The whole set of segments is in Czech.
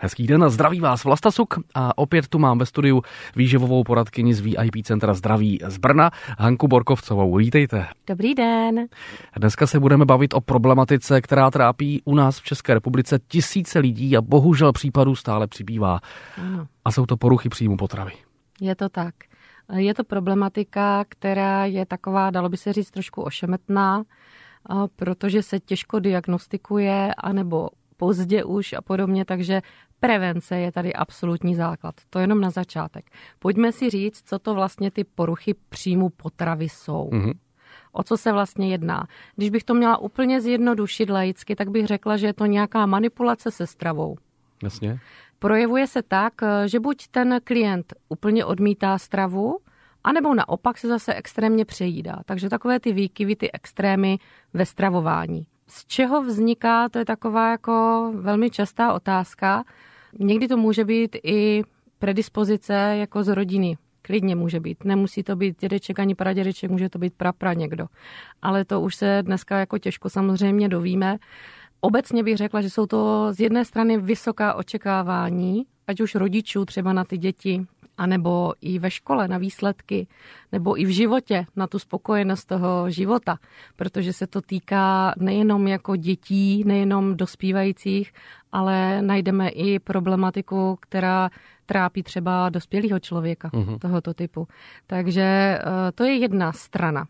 Hezký den, zdraví vás Vlasta Suk a opět tu mám ve studiu výživovou poradkyni z VIP Centra Zdraví z Brna, Hanku Borkovcovou. Vítejte. Dobrý den. Dneska se budeme bavit o problematice, která trápí u nás v České republice tisíce lidí a bohužel případů stále přibývá. Ano. A jsou to poruchy příjmu potravy. Je to tak. Je to problematika, která je taková, dalo by se říct, trošku ošemetná, protože se těžko diagnostikuje, anebo pozdě už a podobně, takže prevence je tady absolutní základ. To jenom na začátek. Pojďme si říct, co to vlastně ty poruchy příjmu potravy jsou. Mm-hmm. O co se vlastně jedná? Když bych to měla úplně zjednodušit laicky, tak bych řekla, že je to nějaká manipulace se stravou. Jasně. Projevuje se tak, eh, že buď ten klient úplně odmítá stravu, anebo naopak se zase extrémně přejídá. Takže takové ty výkyvy, ty extrémy ve stravování. Z čeho vzniká, to je taková jako velmi častá otázka. Někdy to může být i predispozice jako z rodiny. Klidně může být. Nemusí to být dědeček ani pradědeček, může to být prapra někdo. Ale to už se dneska jako těžko samozřejmě dovíme. Obecně bych řekla, že jsou to z jedné strany vysoká očekávání, ať už rodičů třeba na ty děti, anebo i ve škole na výsledky, nebo i v životě na tu spokojenost toho života, protože se to týká nejenom jako dětí, nejenom dospívajících, ale najdeme i problematiku, která trápí třeba dospělého člověka uh-huh. tohoto typu. Takže eh, to je jedna strana.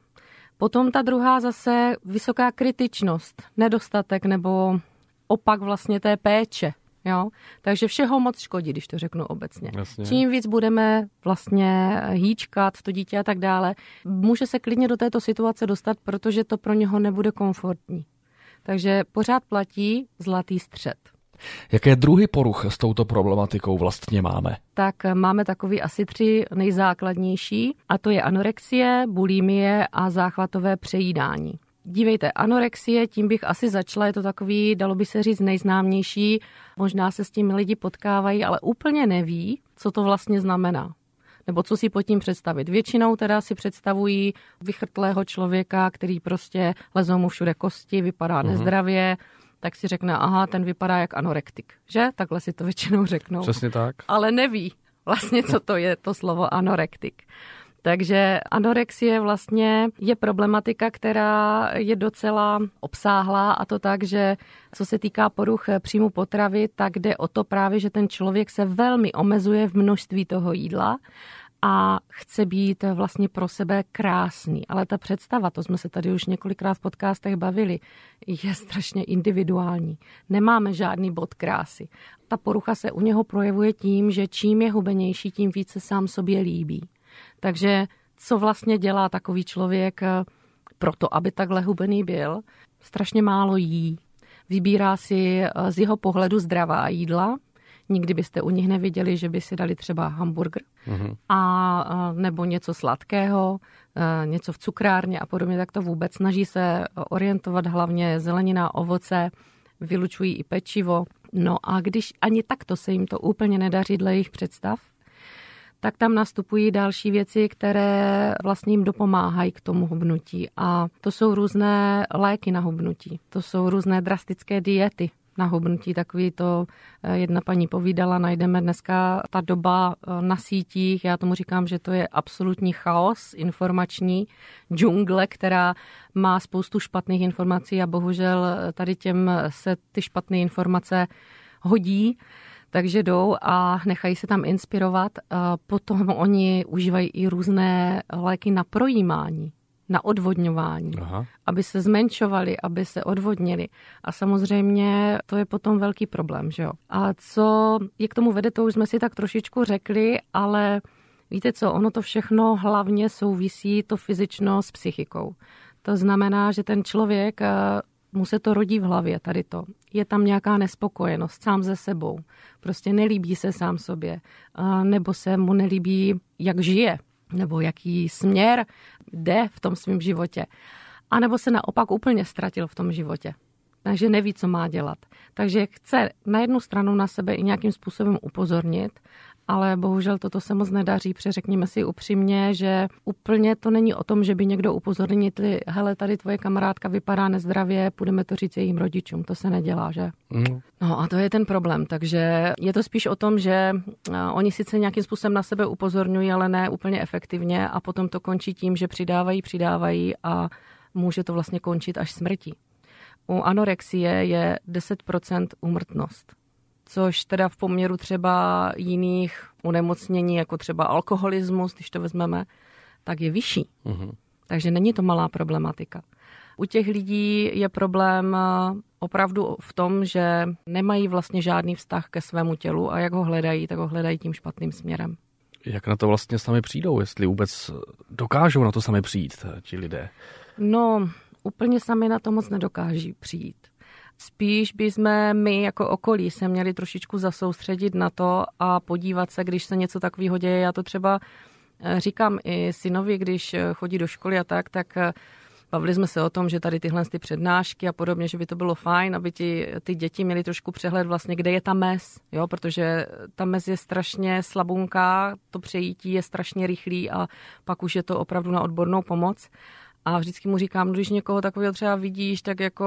Potom ta druhá zase vysoká kritičnost, nedostatek nebo opak vlastně té péče Jo? Takže všeho moc škodí, když to řeknu obecně. Jasně. Čím víc budeme vlastně hýčkat to dítě a tak dále, může se klidně do této situace dostat, protože to pro něho nebude komfortní. Takže pořád platí zlatý střed. Jaké druhy poruch s touto problematikou vlastně máme? Tak eh, máme takový asi tři nejzákladnější, a to je anorexie, bulimie a záchvatové přejídání. Dívejte, anorexie, tím bych asi začala, je to takový, dalo by se říct, nejznámější. Možná se s tím lidi potkávají, ale úplně neví, co to vlastně znamená. Nebo co si pod tím představit. Většinou teda si představují vychrtlého člověka, který prostě lezou mu všude kosti, vypadá mm-hmm. nezdravě, tak si řekne, aha, ten vypadá jak anorektik, že? Takhle si to většinou řeknou. Přesně tak. Ale neví vlastně, co to je to slovo anorektik. Takže anorexie vlastně je problematika, která je docela obsáhlá a to tak, že co se týká poruch příjmu potravy, tak jde o to právě, že ten člověk se velmi omezuje v množství toho jídla a chce být vlastně pro sebe krásný. Ale ta představa, to jsme se tady už několikrát v podcastech bavili, je strašně individuální. Nemáme žádný bod krásy. Ta porucha se u něho projevuje tím, že čím je hubenější, tím více sám sobě líbí. Takže co vlastně dělá takový člověk eh, proto, aby takhle hubený byl? Strašně málo jí. Vybírá si eh, z jeho pohledu zdravá jídla, nikdy byste u nich neviděli, že by si dali třeba hamburger mm-hmm. a eh, nebo něco sladkého, něco v cukrárně a podobně, tak to vůbec snaží se orientovat hlavně zelenina, ovoce, vylučují i pečivo. No a když ani takto se jim to úplně nedaří dle jejich představ, tak tam nastupují další věci, které vlastně jim dopomáhají k tomu hubnutí. A to jsou různé léky na hubnutí, to jsou různé drastické diety, na hubnutí. Takový to eh, jedna paní povídala, najdeme dneska ta doba eh, na sítích. Já tomu říkám, že to je absolutní chaos informační džungle, která má spoustu špatných informací a bohužel eh, tady těm se ty špatné informace hodí. Takže jdou a nechají se tam inspirovat. Eh, potom oni užívají i různé léky na projímání, na odvodňování, Aha. aby se zmenšovali, aby se odvodnili. A samozřejmě to je potom velký problém, že jo. A co je k tomu vede, to už jsme si tak trošičku řekli, ale víte co, ono to všechno hlavně souvisí to fyzično s psychikou. To znamená, že ten člověk eh, mu se to rodí v hlavě, tady to je tam nějaká nespokojenost sám ze sebou. Prostě nelíbí se sám sobě, nebo se mu nelíbí, jak žije, nebo jaký směr jde v tom svém životě. A nebo se naopak úplně ztratil v tom životě. Takže neví, co má dělat. Takže chce na jednu stranu na sebe i nějakým způsobem upozornit ale bohužel toto se moc nedaří, Přeřekněme si upřímně, že úplně to není o tom, že by někdo upozornil, hele, tady tvoje kamarádka vypadá nezdravě, půjdeme to říct jejím rodičům, to se nedělá, že? Mm. No a to je ten problém, takže je to spíš o tom, že oni sice nějakým způsobem na sebe upozorňují, ale ne úplně efektivně a potom to končí tím, že přidávají, přidávají a může to vlastně končit až smrtí. U anorexie je 10% úmrtnost což teda v poměru třeba jiných onemocnění, jako třeba alkoholismus, když to vezmeme, tak je vyšší. Mm-hmm. Takže není to malá problematika. U těch lidí je problém eh, opravdu v tom, že nemají vlastně žádný vztah ke svému tělu a jak ho hledají, tak ho hledají tím špatným směrem. Jak na to vlastně sami přijdou, jestli vůbec eh, dokážou na to sami přijít eh, ti lidé? No, úplně sami na to moc nedokáží přijít. Spíš jsme my jako okolí se měli trošičku zasoustředit na to a podívat se, když se něco takového děje. Já to třeba eh, říkám i synovi, když eh, chodí do školy a tak, tak eh, Bavili jsme se o tom, že tady tyhle ty přednášky a podobně, že by to bylo fajn, aby ti, ty děti měly trošku přehled vlastně, kde je ta mez, jo, protože ta mez je strašně slabunká, to přejítí je strašně rychlý a pak už je to opravdu na odbornou pomoc. A vždycky mu říkám, když někoho takového třeba vidíš, tak jako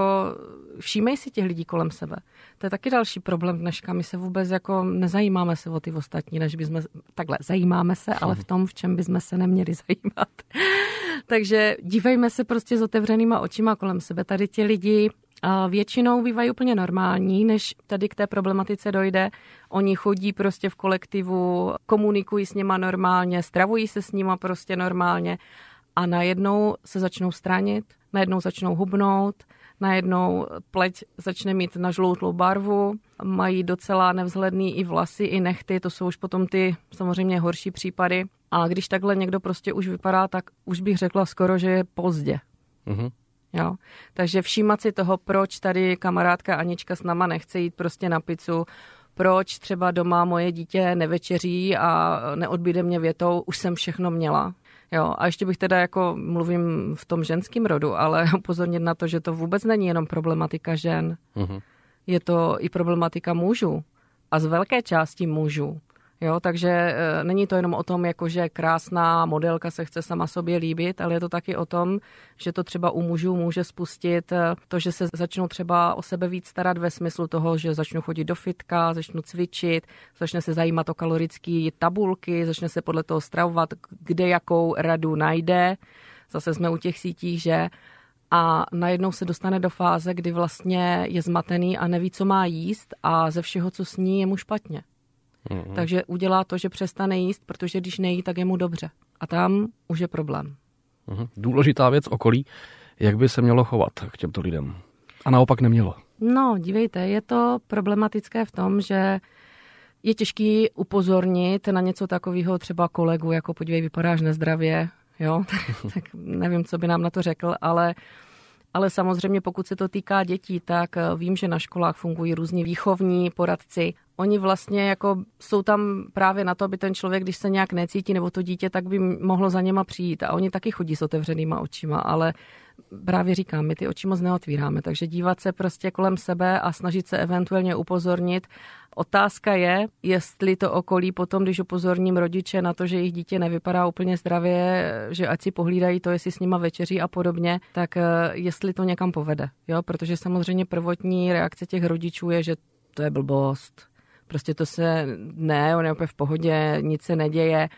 všímej si těch lidí kolem sebe. To je taky další problém dneška. My se vůbec jako nezajímáme se o ty ostatní, než bychom, takhle, zajímáme se, ale v tom, v čem bychom se neměli zajímat. Takže dívejme se prostě s otevřenýma očima kolem sebe. Tady ti lidi většinou bývají úplně normální, než tady k té problematice dojde. Oni chodí prostě v kolektivu, komunikují s nima normálně, stravují se s nima prostě normálně a najednou se začnou stranit, najednou začnou hubnout, najednou pleť začne mít na žloutlou barvu, mají docela nevzhledný i vlasy, i nechty, to jsou už potom ty samozřejmě horší případy. A když takhle někdo prostě už vypadá, tak už bych řekla skoro, že je pozdě. Mm-hmm. Jo? Takže všímat si toho, proč tady kamarádka Anička s náma nechce jít prostě na pizzu, proč třeba doma moje dítě nevečeří a neodbíde mě větou, už jsem všechno měla. Jo, a ještě bych teda jako mluvím v tom ženském rodu, ale upozornit na to, že to vůbec není jenom problematika žen. Uh-huh. Je to i problematika mužů. A z velké části mužů. Jo, takže eh, není to jenom o tom, jako že krásná modelka se chce sama sobě líbit, ale je to taky o tom, že to třeba u mužů může spustit eh, to, že se začnou třeba o sebe víc starat ve smyslu toho, že začnu chodit do fitka, začnu cvičit, začne se zajímat o kalorické tabulky, začne se podle toho stravovat, kde jakou radu najde. Zase jsme u těch sítí, že a najednou se dostane do fáze, kdy vlastně je zmatený a neví, co má jíst a ze všeho, co sní, je mu špatně. Mm-hmm. Takže udělá to, že přestane jíst, protože když nejí, tak je mu dobře. A tam už je problém. Mm-hmm. Důležitá věc okolí, jak by se mělo chovat k těmto lidem. A naopak nemělo. No, dívejte, je to problematické v tom, že je těžký upozornit na něco takového třeba kolegu, jako podívej, vypadáš nezdravě, jo, tak nevím, co by nám na to řekl, ale uh, ale samozřejmě, pokud se to týká dětí, tak eh, vím, že na školách fungují různí výchovní poradci. Oni vlastně jako jsou tam právě na to, aby ten člověk, když se nějak necítí, nebo to dítě, tak by mohlo za něma přijít. A oni taky chodí s otevřenýma očima, ale právě říkám, my ty oči moc neotvíráme, takže dívat se prostě kolem sebe a snažit se eventuálně upozornit. Otázka je, jestli to okolí potom, když upozorním rodiče na to, že jejich dítě nevypadá úplně zdravě, že ať si pohlídají to, jestli s nima večeří a podobně, tak eh, jestli to někam povede. Jo? Protože samozřejmě prvotní reakce těch rodičů je, že to je blbost. Prostě to se ne, on je opět v pohodě, nic se neděje.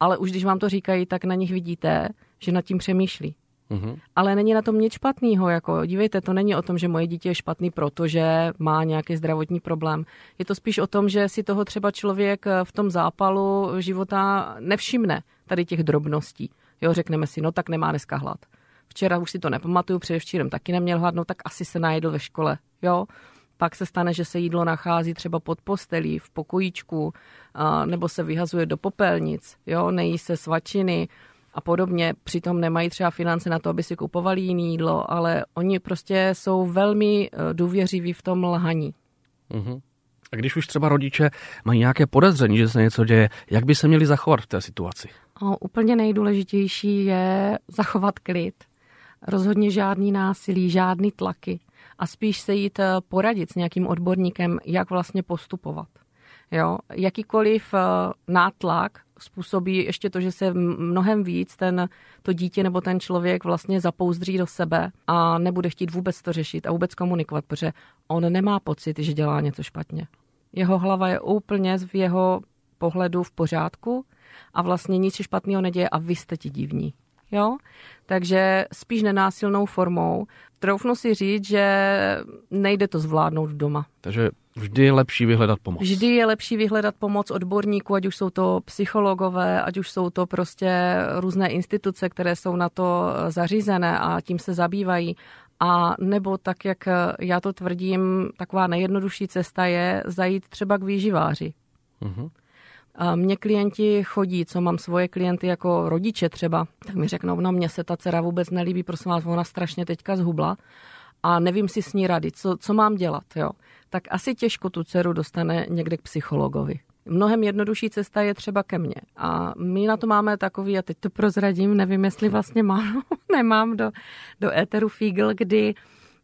Ale už když vám to říkají, tak na nich vidíte, že nad tím přemýšlí Mm-hmm. Ale není na tom nic špatného. Jako, dívejte, to není o tom, že moje dítě je špatný, protože má nějaký zdravotní problém. Je to spíš o tom, že si toho třeba člověk eh, v tom zápalu života nevšimne, tady těch drobností. Jo, řekneme si, no tak nemá dneska hlad. Včera už si to nepamatuju, předevčírem taky neměl hlad, no tak asi se najedl ve škole. Jo, pak se stane, že se jídlo nachází třeba pod postelí, v pokojíčku, eh, nebo se vyhazuje do popelnic, jo, nejí se svačiny, a podobně. Přitom nemají třeba finance na to, aby si kupovali jiné jídlo, ale oni prostě jsou velmi eh, důvěřiví v tom lhaní. Mm-hmm. A když už třeba rodiče mají nějaké podezření, že se něco děje, jak by se měli zachovat v té situaci? O, úplně nejdůležitější je zachovat klid. Rozhodně žádný násilí, žádný tlaky a spíš se jít eh, poradit s nějakým odborníkem, jak vlastně postupovat. Jo? Jakýkoliv eh, nátlak způsobí ještě to, že se mnohem víc ten, to dítě nebo ten člověk vlastně zapouzdří do sebe a nebude chtít vůbec to řešit a vůbec komunikovat, protože on nemá pocit, že dělá něco špatně. Jeho hlava je úplně v jeho pohledu v pořádku a vlastně nic špatného neděje a vy jste ti divní. Jo? Takže spíš nenásilnou formou. Troufnu si říct, že nejde to zvládnout doma. Takže Vždy je lepší vyhledat pomoc. Vždy je lepší vyhledat pomoc odborníků, ať už jsou to psychologové, ať už jsou to prostě různé instituce, které jsou na to eh, zařízené a tím se zabývají. A nebo tak, jak eh, já to tvrdím, taková nejjednodušší cesta je zajít třeba k výživáři. Uh-huh. Mně klienti chodí, co mám svoje klienty jako rodiče třeba, tak mi řeknou, no mně se ta dcera vůbec nelíbí, prosím vás, ona strašně teďka zhubla a nevím si s ní rady, co, co mám dělat, jo tak asi těžko tu dceru dostane někde k psychologovi. Mnohem jednodušší cesta je třeba ke mně. A my na to máme takový, a teď to prozradím, nevím, jestli vlastně mám, nemám do, do éteru Fígl, kdy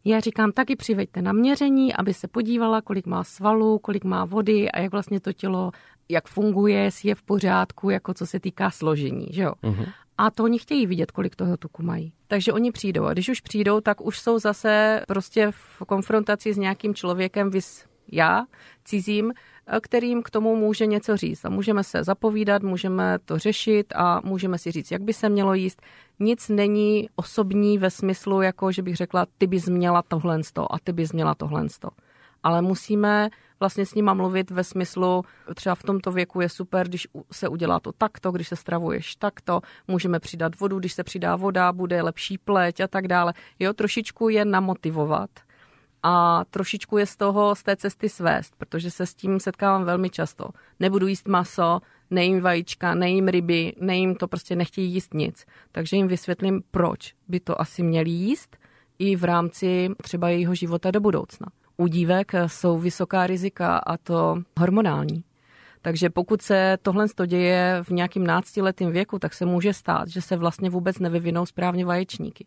já říkám, taky přiveďte na měření, aby se podívala, kolik má svalů, kolik má vody a jak vlastně to tělo, jak funguje, jestli je v pořádku, jako co se týká složení, že jo. Uh-huh. A to oni chtějí vidět, kolik toho tuku mají. Takže oni přijdou. A když už přijdou, tak už jsou zase prostě v konfrontaci s nějakým člověkem, vys já, cizím, kterým k tomu může něco říct. A můžeme se zapovídat, můžeme to řešit a můžeme si říct, jak by se mělo jíst. Nic není osobní ve smyslu, jako že bych řekla, ty bys měla tohle a ty bys měla tohle. Ale musíme vlastně s nima mluvit ve smyslu, třeba v tomto věku je super, když se udělá to takto, když se stravuješ takto, můžeme přidat vodu, když se přidá voda, bude lepší pleť a tak dále. Jo, trošičku je namotivovat a trošičku je z toho, z té cesty svést, protože se s tím setkávám velmi často. Nebudu jíst maso, nejím vajíčka, nejím ryby, nejím to, prostě nechtějí jíst nic. Takže jim vysvětlím, proč by to asi měli jíst i v rámci třeba jejího života do budoucna u dívek eh, jsou vysoká rizika a to hormonální. Takže pokud se tohle děje v nějakým náctiletým věku, tak se může stát, že se vlastně vůbec nevyvinou správně vaječníky.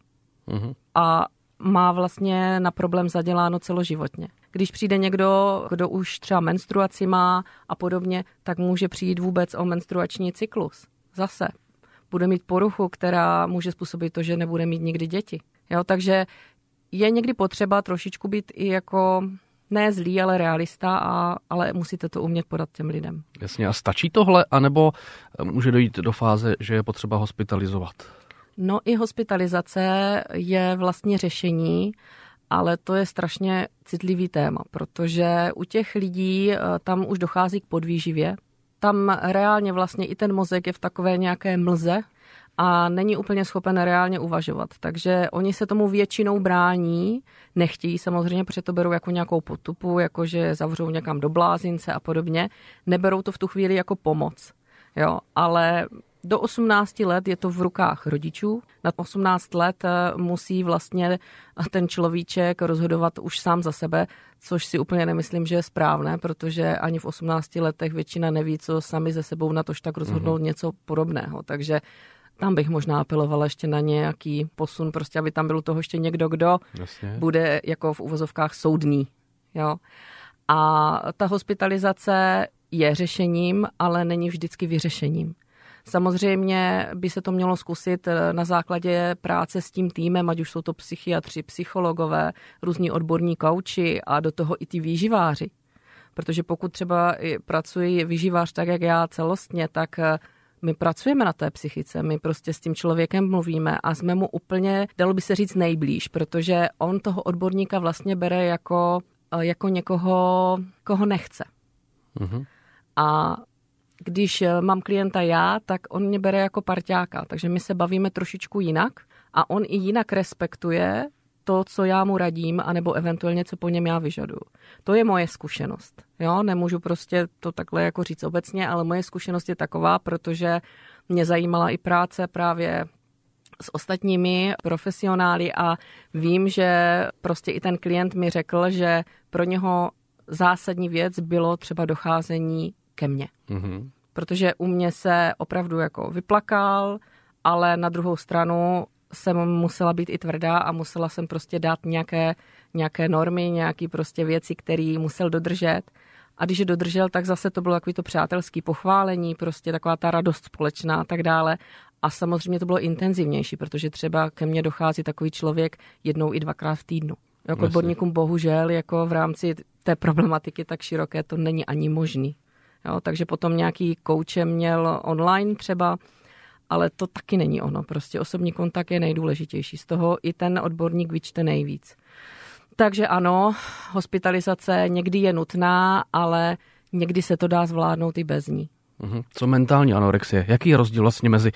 Uh-huh. A má vlastně na problém zaděláno celoživotně. Když přijde někdo, kdo už třeba menstruaci má a podobně, tak může přijít vůbec o menstruační cyklus. Zase bude mít poruchu, která může způsobit to, že nebude mít nikdy děti. Jo, takže je někdy potřeba trošičku být i jako ne zlý, ale realista, a, ale musíte to umět podat těm lidem. Jasně, a stačí tohle, anebo eh, může dojít do fáze, že je potřeba hospitalizovat? No i hospitalizace je vlastně řešení, ale to je strašně citlivý téma, protože u těch lidí eh, tam už dochází k podvýživě, tam reálně vlastně i ten mozek je v takové nějaké mlze, a není úplně schopen reálně uvažovat. Takže oni se tomu většinou brání, nechtějí samozřejmě, protože to berou jako nějakou potupu, jako že zavřou někam do blázince a podobně. Neberou to v tu chvíli jako pomoc. Jo, ale do 18 let je to v rukách rodičů. Na 18 let eh, musí vlastně ten človíček rozhodovat už sám za sebe, což si úplně nemyslím, že je správné, protože ani v 18 letech většina neví, co sami ze sebou na tož tak rozhodnou mm-hmm. něco podobného. Takže tam bych možná apelovala ještě na nějaký posun, prostě aby tam byl toho ještě někdo, kdo Jasně. bude jako v uvozovkách soudný. Jo? A ta hospitalizace je řešením, ale není vždycky vyřešením. Samozřejmě by se to mělo zkusit eh, na základě práce s tím týmem, ať už jsou to psychiatři, psychologové, různí odborní kauči a do toho i ty výživáři. Protože pokud třeba pracuji výživář tak, jak já celostně, tak eh, my pracujeme na té psychice, my prostě s tím člověkem mluvíme a jsme mu úplně, dalo by se říct, nejblíž, protože on toho odborníka vlastně bere jako, eh, jako někoho, koho nechce. Mm-hmm. A když eh, mám klienta já, tak on mě bere jako parťáka, takže my se bavíme trošičku jinak a on i jinak respektuje to, co já mu radím, anebo eventuálně, co po něm já vyžaduju. To je moje zkušenost. Jo, nemůžu prostě to takhle jako říct obecně, ale moje zkušenost je taková, protože mě zajímala i práce právě s ostatními profesionály a vím, že prostě i ten klient mi řekl, že pro něho zásadní věc bylo třeba docházení ke mně. Mm-hmm. Protože u mě se opravdu jako vyplakal, ale na druhou stranu jsem musela být i tvrdá a musela jsem prostě dát nějaké, nějaké normy, nějaké prostě věci, které musel dodržet. A když je dodržel, tak zase to bylo takový to přátelský pochválení, prostě taková ta radost společná a tak dále. A samozřejmě to bylo intenzivnější, protože třeba ke mně dochází takový člověk jednou i dvakrát v týdnu. Jako Myslím. odborníkům bohužel jako v rámci té problematiky tak široké to není ani možný. Jo, takže potom nějaký kouče měl online třeba, ale to taky není ono. Prostě osobní kontakt je nejdůležitější. Z toho i ten odborník vyčte nejvíc. Takže ano, hospitalizace někdy je nutná, ale někdy se to dá zvládnout i bez ní. Mhm. Co mentální anorexie? Jaký je rozdíl vlastně mezi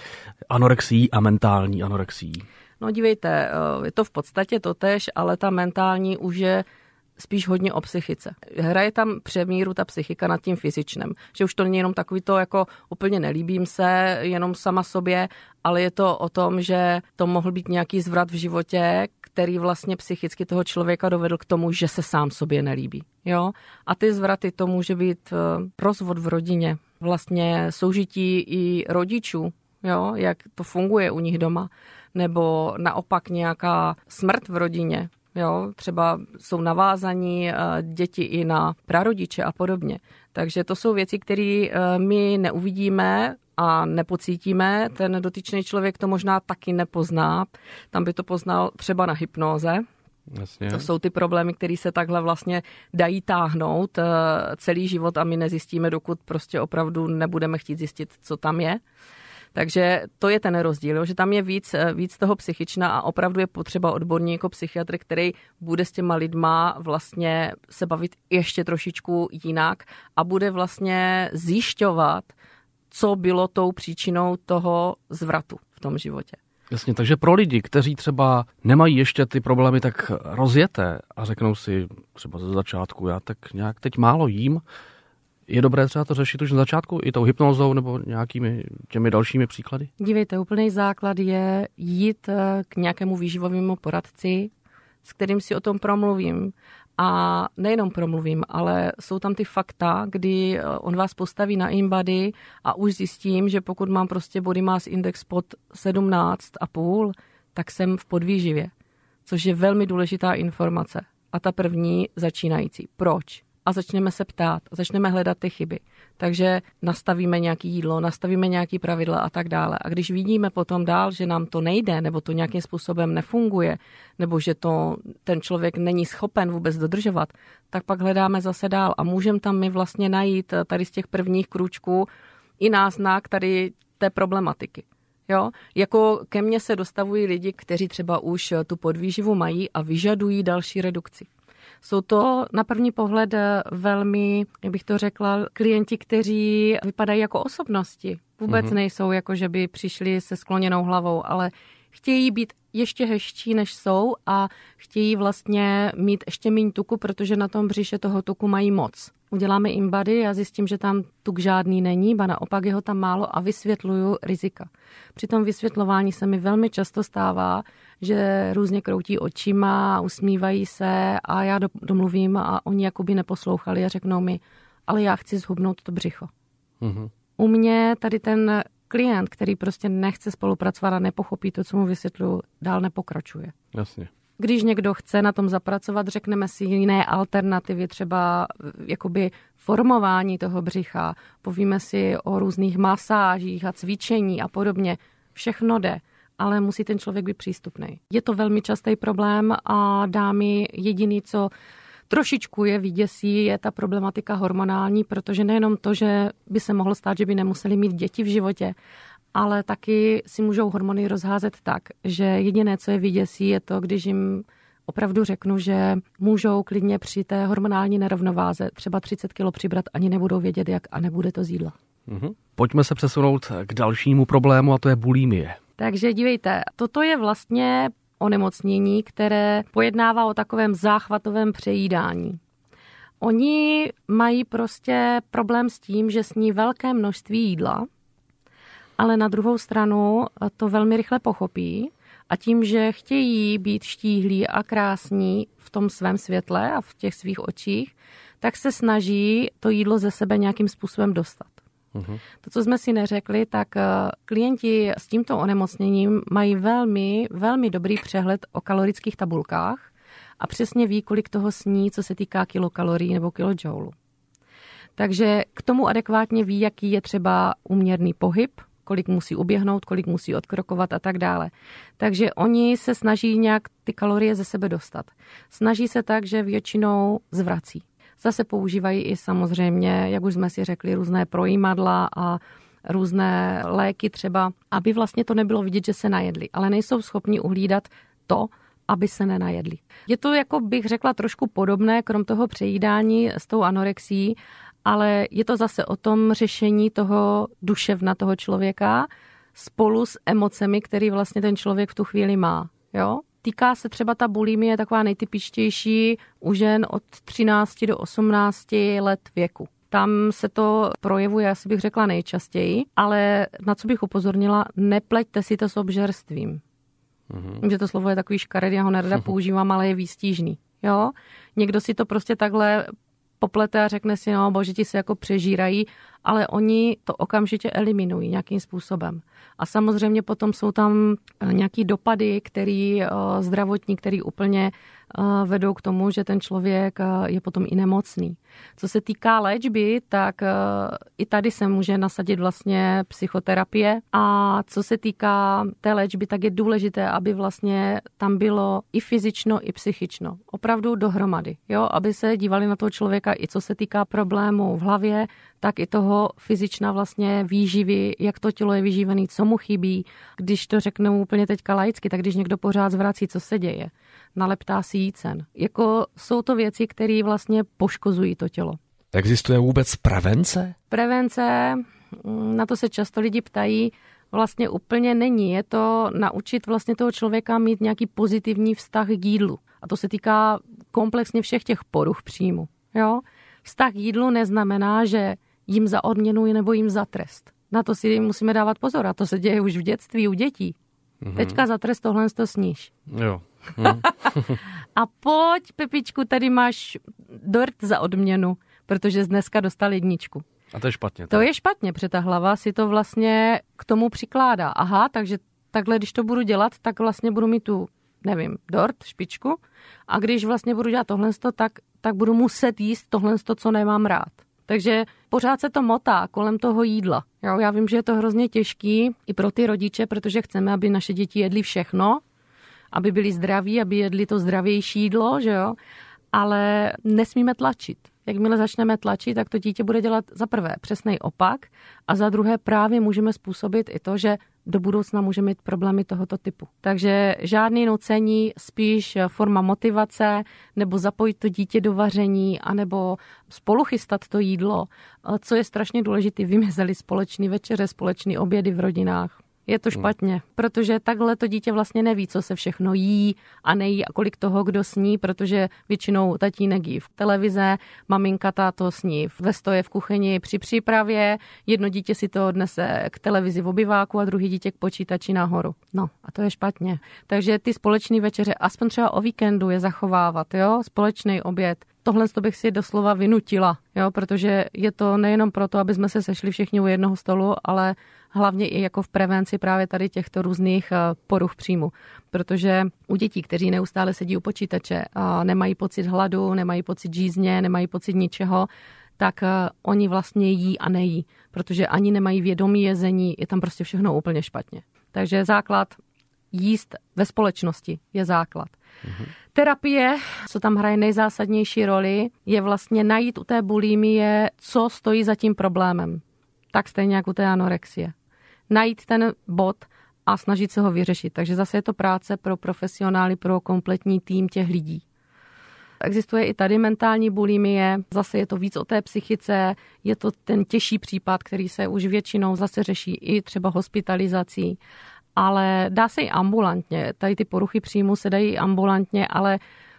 anorexií a mentální anorexií? No dívejte, eh, je to v podstatě totež, ale ta mentální už je spíš hodně o psychice. Hraje tam přemíru ta psychika nad tím fyzičnem, že už to není jenom takový to jako úplně nelíbím se, jenom sama sobě, ale je to o tom, že to mohl být nějaký zvrat v životě, který vlastně psychicky toho člověka dovedl k tomu, že se sám sobě nelíbí. Jo? A ty zvraty to může být eh, rozvod v rodině, vlastně soužití i rodičů, jo? jak to funguje u nich doma, nebo naopak nějaká smrt v rodině, Jo, třeba jsou navázaní eh, děti i na prarodiče a podobně. Takže to jsou věci, které eh, my neuvidíme a nepocítíme. Ten dotyčný člověk to možná taky nepozná. Tam by to poznal třeba na hypnoze, Jasně. To jsou ty problémy, které se takhle vlastně dají táhnout eh, celý život a my nezjistíme, dokud prostě opravdu nebudeme chtít zjistit, co tam je. Takže to je ten rozdíl, jo, že tam je víc, eh, víc toho psychična a opravdu je potřeba odborník jako psychiatr, který bude s těma lidma vlastně se bavit ještě trošičku jinak a bude vlastně zjišťovat, co bylo tou příčinou toho zvratu v tom životě. Jasně, takže pro lidi, kteří třeba nemají ještě ty problémy tak rozjeté a řeknou si třeba ze začátku, já tak nějak teď málo jím, je dobré třeba to řešit už na začátku i tou hypnozou nebo nějakými těmi dalšími příklady? Dívejte, úplný základ je jít eh, k nějakému výživovému poradci, s kterým si o tom promluvím. A nejenom promluvím, ale jsou tam ty fakta, kdy eh, on vás postaví na inbody a už zjistím, že pokud mám prostě body mass index pod 17,5, tak jsem v podvýživě, což je velmi důležitá informace. A ta první začínající. Proč? a začneme se ptát, začneme hledat ty chyby. Takže nastavíme nějaký jídlo, nastavíme nějaké pravidla a tak dále. A když vidíme potom dál, že nám to nejde, nebo to nějakým způsobem nefunguje, nebo že to ten člověk není schopen vůbec dodržovat, tak pak hledáme zase dál a můžeme tam my vlastně najít eh, tady z těch prvních kručků i náznak tady té problematiky. Jo? Jako ke mně se dostavují lidi, kteří třeba už eh, tu podvýživu mají a vyžadují další redukci. Jsou to na první pohled eh, velmi, jak bych to řekla, klienti, kteří vypadají jako osobnosti. Vůbec mm-hmm. nejsou jako, že by přišli se skloněnou hlavou, ale chtějí být ještě hezčí, než jsou a chtějí vlastně mít ještě méně tuku, protože na tom břiše toho tuku mají moc. Uděláme jim body a zjistím, že tam tuk žádný není, ba naopak jeho tam málo a vysvětluju rizika. Při tom vysvětlování se mi velmi často stává, že různě kroutí očima, usmívají se a já domluvím a oni jakoby neposlouchali a řeknou mi, ale já chci zhubnout to břicho. Mm-hmm. U mě tady ten klient, který prostě nechce spolupracovat a nepochopí to, co mu vysvětluju, dál nepokračuje. Jasně. Když někdo chce na tom zapracovat, řekneme si jiné alternativy, třeba eh, jakoby formování toho břicha, povíme si o různých masážích a cvičení a podobně. Všechno jde ale musí ten člověk být přístupný. Je to velmi častý problém a dámy jediný, co trošičku je vyděsí, je ta problematika hormonální, protože nejenom to, že by se mohlo stát, že by nemuseli mít děti v životě, ale taky si můžou hormony rozházet tak, že jediné, co je vyděsí, je to, když jim opravdu řeknu, že můžou klidně při té hormonální nerovnováze třeba 30 kg přibrat, ani nebudou vědět jak a nebude to z jídla. Mm-hmm. Pojďme se přesunout k dalšímu problému a to je bulimie. Takže dívejte, toto je vlastně onemocnění, které pojednává o takovém záchvatovém přejídání. Oni mají prostě problém s tím, že sní velké množství jídla, ale na druhou stranu to velmi rychle pochopí a tím, že chtějí být štíhlí a krásní v tom svém světle a v těch svých očích, tak se snaží to jídlo ze sebe nějakým způsobem dostat. Mhm. To, co jsme si neřekli, tak eh, klienti s tímto onemocněním mají velmi, velmi dobrý přehled o kalorických tabulkách a přesně ví, kolik toho sní, co se týká kilokalorií nebo kilojoulu. Takže k tomu adekvátně ví, jaký je třeba uměrný pohyb, kolik musí uběhnout, kolik musí odkrokovat a tak dále. Takže oni se snaží nějak ty kalorie ze sebe dostat. Snaží se tak, že většinou zvrací. Zase používají i samozřejmě, jak už jsme si řekli, různé projímadla a různé léky třeba, aby vlastně to nebylo vidět, že se najedli, ale nejsou schopni uhlídat to, aby se nenajedli. Je to, jako bych řekla, trošku podobné, krom toho přejídání s tou anorexí, ale je to zase o tom řešení toho duševna toho člověka spolu s emocemi, který vlastně ten člověk v tu chvíli má. Jo? Týká se třeba ta bulimie, taková nejtypičtější u žen od 13 do 18 let věku. Tam se to projevuje, asi bych řekla, nejčastěji, ale na co bych upozornila, nepleťte si to s obžerstvím. Mm-hmm. Že to slovo je takový škaredý, já ho nerada používám, ale je výstížný. Jo? Někdo si to prostě takhle poplete a řekne si, no bože, ti se jako přežírají, ale oni to okamžitě eliminují nějakým způsobem. A samozřejmě potom jsou tam eh, nějaký dopady, který eh, zdravotní, který úplně vedou k tomu, že ten člověk je potom i nemocný. Co se týká léčby, tak i tady se může nasadit vlastně psychoterapie. A co se týká té léčby, tak je důležité, aby vlastně tam bylo i fyzično, i psychično. Opravdu dohromady, jo? aby se dívali na toho člověka i co se týká problémů v hlavě, tak i toho fyzična vlastně výživy, jak to tělo je vyživené, co mu chybí. Když to řeknu úplně teďka laicky, tak když někdo pořád zvrací, co se děje, naleptá si cen. Jako jsou to věci, které vlastně poškozují to tělo. Existuje vůbec prevence? Prevence, mm, na to se často lidi ptají, vlastně úplně není. Je to naučit vlastně toho člověka mít nějaký pozitivní vztah k jídlu. A to se týká komplexně všech těch poruch příjmu. Jo? Vztah k jídlu neznamená, že jim za odměnu nebo jim za trest. Na to si musíme dávat pozor a to se děje už v dětství u dětí. Mm-hmm. Teďka za trest tohle to sníš. Jo. Mm. a pojď, Pepičku, tady máš dort za odměnu, protože z dneska dostal jedničku. A to je špatně. Tak? To je špatně, protože ta hlava si to vlastně k tomu přikládá. Aha, takže takhle, když to budu dělat, tak vlastně budu mít tu, nevím, dort, špičku. A když vlastně budu dělat tohle, tak, tak budu muset jíst tohle, co nemám rád. Takže pořád se to motá kolem toho jídla. Jo, já vím, že je to hrozně těžký i pro ty rodiče, protože chceme, aby naše děti jedli všechno, aby byli zdraví, aby jedli to zdravější jídlo, že jo? ale nesmíme tlačit. Jakmile začneme tlačit, tak to dítě bude dělat za prvé přesný opak a za druhé právě můžeme způsobit i to, že do budoucna může mít problémy tohoto typu. Takže žádný nucení, spíš forma motivace, nebo zapojit to dítě do vaření, anebo spolu chystat to jídlo, co je strašně důležité, vymezeli společný večeře, společný obědy v rodinách je to hmm. špatně, protože takhle to dítě vlastně neví, co se všechno jí a nejí a kolik toho, kdo sní, protože většinou tatínek jí v televize, maminka táto sní ve stoje v kuchyni při přípravě, jedno dítě si to odnese k televizi v obyváku a druhý dítě k počítači nahoru. No a to je špatně. Takže ty společné večeře, aspoň třeba o víkendu je zachovávat, jo, společný oběd tohle to bych si doslova vynutila, jo, protože je to nejenom proto, aby jsme se sešli všichni u jednoho stolu, ale hlavně i jako v prevenci právě tady těchto různých eh, poruch příjmu. Protože u dětí, kteří neustále sedí u počítače, nemají pocit hladu, nemají pocit žízně, nemají pocit ničeho, tak eh, oni vlastně jí a nejí, protože ani nemají vědomí jezení, je tam prostě všechno úplně špatně. Takže základ jíst ve společnosti je základ. Mhm. Terapie, co tam hraje nejzásadnější roli, je vlastně najít u té bulimie, co stojí za tím problémem tak stejně jako té anorexie. Najít ten bod a snažit se ho vyřešit. Takže zase je to práce pro profesionály, pro kompletní tým těch lidí. Existuje i tady mentální bulimie, zase je to víc o té psychice, je to ten těžší případ, který se už většinou zase řeší i třeba hospitalizací, ale dá se i ambulantně. Tady ty poruchy příjmu se dají ambulantně, ale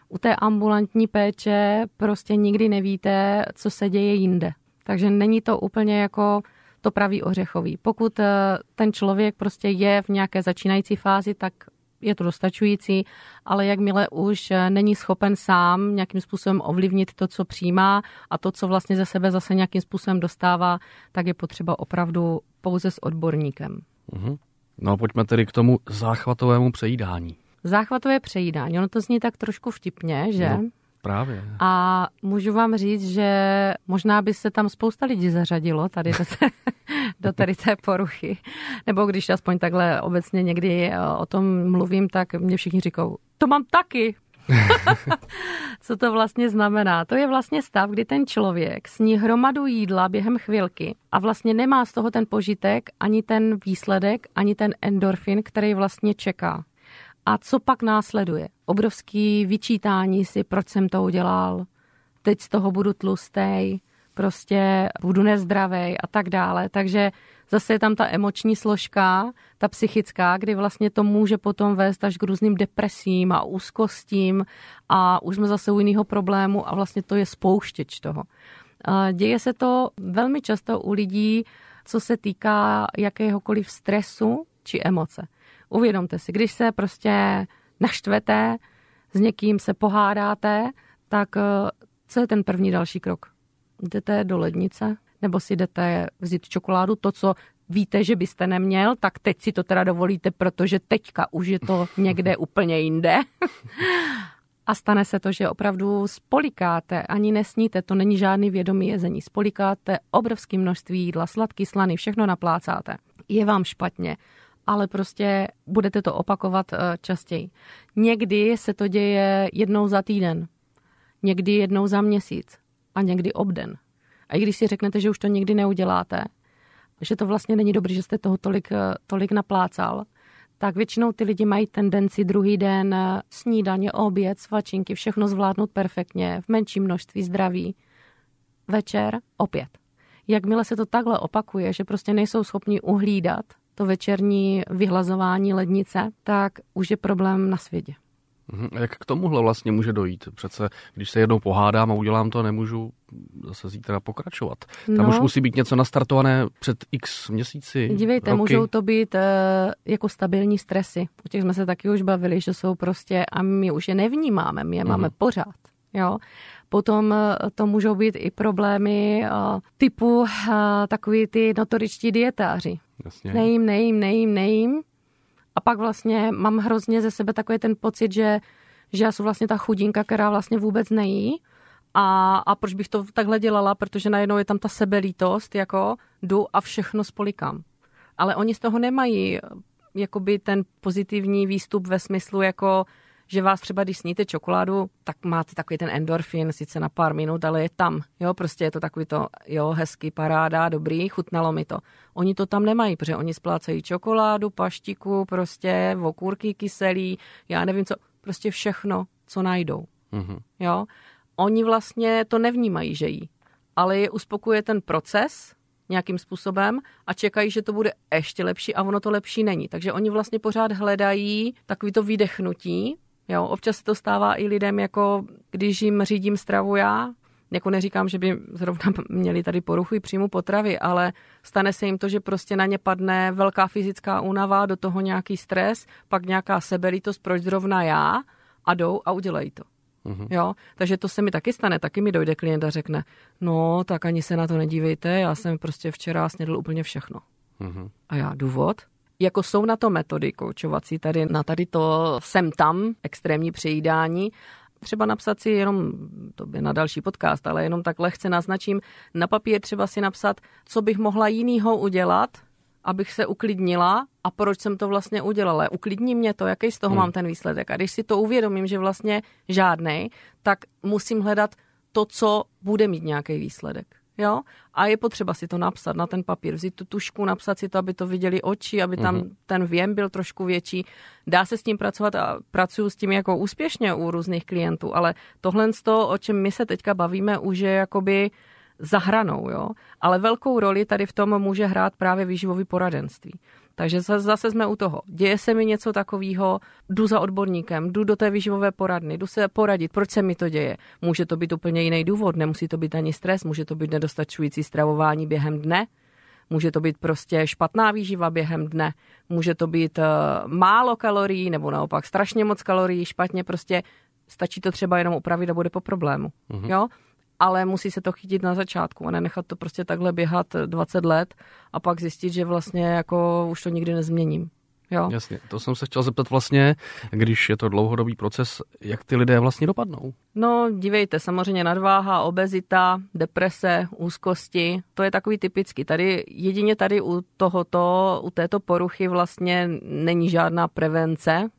u té ambulantní péče prostě nikdy nevíte, co se děje jinde. Takže není to úplně jako to pravý ořechový. Pokud eh, ten člověk prostě je v nějaké začínající fázi, tak je to dostačující, ale jakmile už eh, není schopen sám nějakým způsobem ovlivnit to, co přijímá a to, co vlastně ze sebe zase nějakým způsobem dostává, tak je potřeba opravdu pouze s odborníkem. Mm-hmm. No a pojďme tedy k tomu záchvatovému přejídání. Záchvatové přejídání, ono to zní tak trošku vtipně, že? No. Právě. A můžu vám říct, že možná by se tam spousta lidí zařadilo tady do té, do tady té poruchy. Nebo když aspoň takhle obecně někdy eh, o tom mluvím, tak mě všichni říkají, to mám taky. Co to vlastně znamená? To je vlastně stav, kdy ten člověk sní hromadu jídla během chvilky a vlastně nemá z toho ten požitek, ani ten výsledek, ani ten endorfin, který vlastně čeká. A co pak následuje? Obrovský vyčítání si, proč jsem to udělal, teď z toho budu tlustej, prostě budu nezdravý a tak dále. Takže zase je tam ta emoční složka, ta psychická, kdy vlastně to může potom vést až k různým depresím a úzkostím a už jsme zase u jiného problému a vlastně to je spouštěč toho. Děje se to velmi často u lidí, co se týká jakéhokoliv stresu či emoce. Uvědomte si, když se prostě naštvete, s někým se pohádáte, tak eh, co je ten první další krok? Jdete do lednice, nebo si jdete vzít čokoládu, to, co víte, že byste neměl, tak teď si to teda dovolíte, protože teďka už je to někde úplně jinde. A stane se to, že opravdu spolikáte, ani nesníte, to není žádný vědomý jezení. Spolikáte obrovské množství jídla, sladký, slaný, všechno naplácáte. Je vám špatně ale prostě budete to opakovat eh, častěji. Někdy se to děje jednou za týden, někdy jednou za měsíc a někdy obden. A i když si řeknete, že už to nikdy neuděláte, že to vlastně není dobré, že jste toho tolik, eh, tolik naplácal, tak většinou ty lidi mají tendenci druhý den eh, snídaně, oběd, svačinky, všechno zvládnout perfektně, v menším množství zdraví. Večer opět. Jakmile se to takhle opakuje, že prostě nejsou schopni uhlídat to večerní vyhlazování lednice, tak už je problém na světě. Mhm. Jak k tomuhle vlastně může dojít? Přece, když se jednou pohádám a udělám to, nemůžu zase zítra pokračovat. Tam no, už musí být něco nastartované před x měsíci. Dívejte, roky. můžou to být e, jako stabilní stresy. O těch jsme se taky už bavili, že jsou prostě, a my už je nevnímáme, my je mm. máme pořád. Jo. Potom eh, to můžou být i problémy eh, typu eh, takový ty notoričtí dietáři. Jasně. Nejím, nejím, nejím, nejím. A pak vlastně mám hrozně ze sebe takový ten pocit, že, že já jsem vlastně ta chudinka, která vlastně vůbec nejí. A, a proč bych to takhle dělala, protože najednou je tam ta sebelítost, jako jdu a všechno spolikám. Ale oni z toho nemají jakoby ten pozitivní výstup ve smyslu jako že vás třeba, když sníte čokoládu, tak máte takový ten endorfin, sice na pár minut, ale je tam. Jo, prostě je to takový to, jo, hezký, paráda, dobrý, chutnalo mi to. Oni to tam nemají, protože oni splácejí čokoládu, paštiku, prostě okurky kyselí, já nevím co, prostě všechno, co najdou. Mm-hmm. Jo, oni vlastně to nevnímají, že jí, ale je uspokuje ten proces, nějakým způsobem a čekají, že to bude ještě lepší a ono to lepší není. Takže oni vlastně pořád hledají takový to výdechnutí. Jo, občas se to stává i lidem, jako když jim řídím stravu já, jako neříkám, že by zrovna měli tady poruchu i příjmu potravy, ale stane se jim to, že prostě na ně padne velká fyzická únava, do toho nějaký stres, pak nějaká sebelitost, proč zrovna já a jdou a udělají to. Uhum. Jo, takže to se mi taky stane, taky mi dojde klient a řekne, no tak ani se na to nedívejte, já jsem prostě včera snědl úplně všechno. Uhum. A já, důvod? jako jsou na to metody koučovací, tady na tady to sem tam, extrémní přejídání, třeba napsat si jenom, to by na další podcast, ale jenom tak lehce naznačím, na papír třeba si napsat, co bych mohla jinýho udělat, abych se uklidnila a proč jsem to vlastně udělala. Uklidní mě to, jaký z toho hmm. mám ten výsledek. A když si to uvědomím, že vlastně žádnej, tak musím hledat to, co bude mít nějaký výsledek. Jo? A je potřeba si to napsat na ten papír, vzít tu tušku, napsat si to, aby to viděli oči, aby tam mm-hmm. ten věm byl trošku větší. Dá se s tím pracovat a pracuju s tím jako úspěšně u různých klientů, ale tohle z toho, o čem my se teďka bavíme, už je jakoby za hranou, jo? ale velkou roli tady v tom může hrát právě výživový poradenství. Takže zase jsme u toho. Děje se mi něco takového, jdu za odborníkem, jdu do té výživové poradny, jdu se poradit, proč se mi to děje. Může to být úplně jiný důvod, nemusí to být ani stres, může to být nedostačující stravování během dne, Může to být prostě špatná výživa během dne, může to být uh, málo kalorií nebo naopak strašně moc kalorií, špatně prostě stačí to třeba jenom upravit a bude po problému. Mm-hmm. Jo? ale musí se to chytit na začátku a nenechat to prostě takhle běhat 20 let a pak zjistit, že vlastně jako už to nikdy nezměním. Jo. Jasně, to jsem se chtěl zeptat vlastně, když je to dlouhodobý proces, jak ty lidé vlastně dopadnou? No, dívejte, samozřejmě nadváha, obezita, deprese, úzkosti, to je takový typický. Tady jedině tady u tohoto, u této poruchy vlastně není žádná prevence,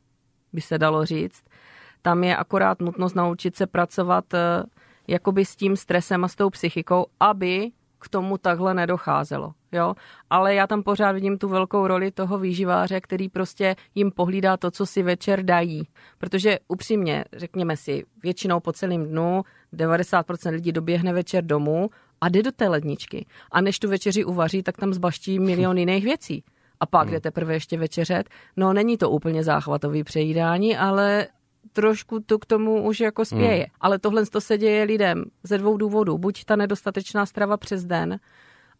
by se dalo říct. Tam je akorát nutnost naučit se pracovat eh, jakoby s tím stresem a s tou psychikou, aby k tomu takhle nedocházelo. Jo? Ale já tam pořád vidím tu velkou roli toho výživáře, který prostě jim pohlídá to, co si večer dají. Protože upřímně, řekněme si, většinou po celém dnu 90% lidí doběhne večer domů a jde do té ledničky. A než tu večeři uvaří, tak tam zbaští milion jiných věcí. A pak hmm. jde teprve ještě večeřet. No není to úplně záchvatový přejídání, ale trošku to k tomu už jako spěje. Mm. Ale tohle to se děje lidem ze dvou důvodů. Buď ta nedostatečná strava přes den,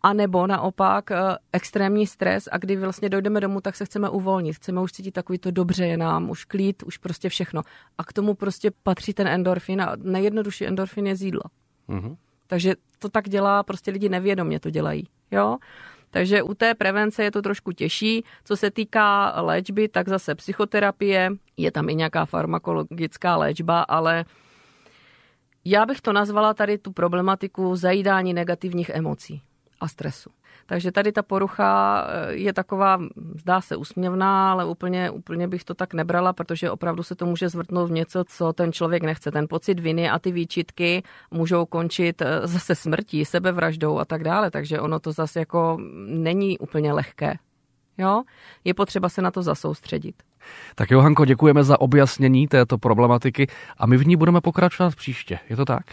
a nebo naopak eh, extrémní stres a kdy vlastně dojdeme domů, tak se chceme uvolnit, chceme už cítit takový to dobře je nám, už klid, už prostě všechno. A k tomu prostě patří ten endorfin a nejjednodušší endorfin je z jídla. Mm-hmm. Takže to tak dělá, prostě lidi nevědomě to dělají. Jo? Takže u té prevence je to trošku těžší. Co se týká léčby, tak zase psychoterapie, je tam i nějaká farmakologická léčba, ale já bych to nazvala tady tu problematiku zajídání negativních emocí a stresu. Takže tady ta porucha eh, je taková, zdá se úsměvná, ale úplně, úplně bych to tak nebrala, protože opravdu se to může zvrtnout v něco, co ten člověk nechce. Ten pocit viny a ty výčitky můžou končit eh, zase smrtí, sebevraždou a tak dále. Takže ono to zase jako není úplně lehké. Jo? Je potřeba se na to zasoustředit. Tak jo, Hanko, děkujeme za objasnění této problematiky a my v ní budeme pokračovat příště. Je to tak?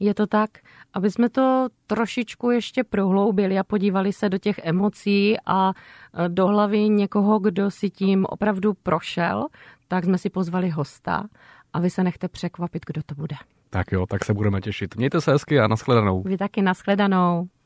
Je to tak aby jsme to trošičku ještě prohloubili a podívali se do těch emocí a e, do hlavy někoho, kdo si tím opravdu prošel, tak jsme si pozvali hosta a vy se nechte překvapit, kdo to bude. Tak jo, tak se budeme těšit. Mějte se hezky a nashledanou. Vy taky nashledanou.